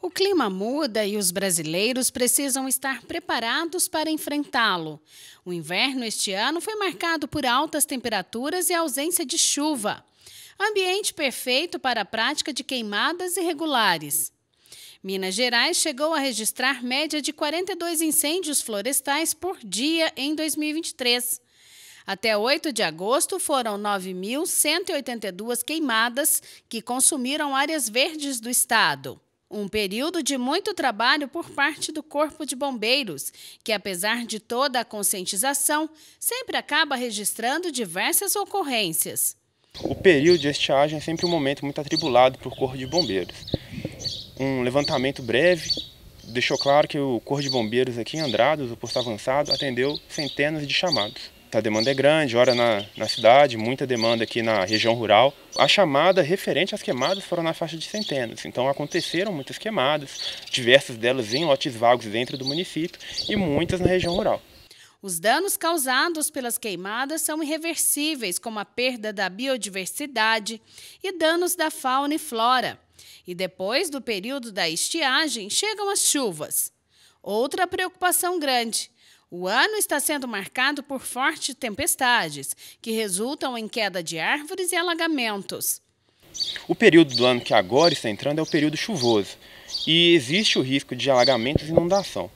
O clima muda e os brasileiros precisam estar preparados para enfrentá-lo. O inverno este ano foi marcado por altas temperaturas e ausência de chuva. Ambiente perfeito para a prática de queimadas irregulares. Minas Gerais chegou a registrar média de 42 incêndios florestais por dia em 2023. Até 8 de agosto, foram 9.182 queimadas que consumiram áreas verdes do estado. Um período de muito trabalho por parte do Corpo de Bombeiros, que, apesar de toda a conscientização, sempre acaba registrando diversas ocorrências. O período de estiagem é sempre um momento muito atribulado para o Corpo de Bombeiros. Um levantamento breve deixou claro que o Corpo de Bombeiros aqui em Andrados, o posto avançado, atendeu centenas de chamados. A demanda é grande, ora na, na cidade, muita demanda aqui na região rural. A chamada referente às queimadas foram na faixa de centenas, então aconteceram muitas queimadas, diversas delas em lotes vagos dentro do município e muitas na região rural. Os danos causados pelas queimadas são irreversíveis, como a perda da biodiversidade e danos da fauna e flora. E depois do período da estiagem, chegam as chuvas. Outra preocupação grande o ano está sendo marcado por fortes tempestades, que resultam em queda de árvores e alagamentos. O período do ano que agora está entrando é o período chuvoso e existe o risco de alagamentos e inundação.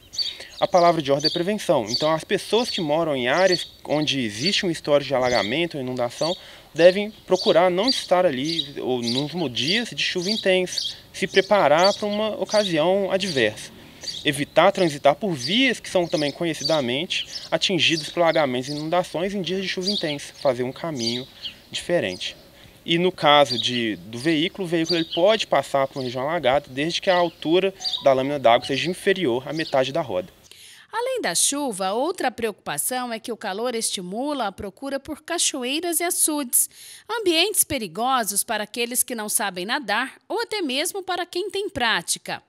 A palavra de ordem é prevenção, então as pessoas que moram em áreas onde existe um histórico de alagamento ou inundação devem procurar não estar ali ou nos dias de chuva intensa, se preparar para uma ocasião adversa evitar transitar por vias que são também conhecidamente atingidas por alagamentos e inundações em dias de chuva intensa, fazer um caminho diferente. E no caso de, do veículo, o veículo ele pode passar por uma região alagada desde que a altura da lâmina d'água seja inferior à metade da roda. Além da chuva, outra preocupação é que o calor estimula a procura por cachoeiras e açudes, ambientes perigosos para aqueles que não sabem nadar ou até mesmo para quem tem prática.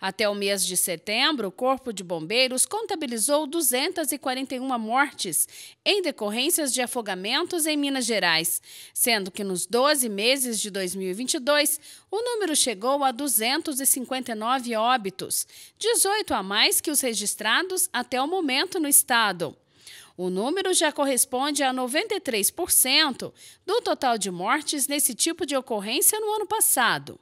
Até o mês de setembro, o Corpo de Bombeiros contabilizou 241 mortes em decorrências de afogamentos em Minas Gerais, sendo que nos 12 meses de 2022, o número chegou a 259 óbitos, 18 a mais que os registrados até o momento no estado. O número já corresponde a 93% do total de mortes nesse tipo de ocorrência no ano passado.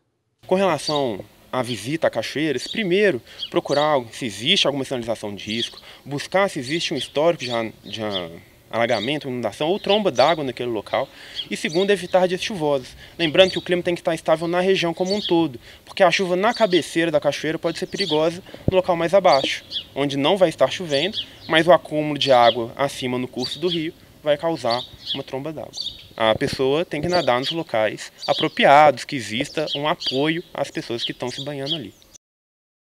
Com relação a visita a cachoeiras, primeiro procurar se existe alguma sinalização de risco, buscar se existe um histórico de, de alagamento, inundação ou tromba d'água naquele local. E segundo, evitar dias chuvosos. Lembrando que o clima tem que estar estável na região como um todo, porque a chuva na cabeceira da cachoeira pode ser perigosa no local mais abaixo, onde não vai estar chovendo, mas o acúmulo de água acima no curso do rio vai causar uma tromba d'água a pessoa tem que nadar nos locais apropriados, que exista um apoio às pessoas que estão se banhando ali.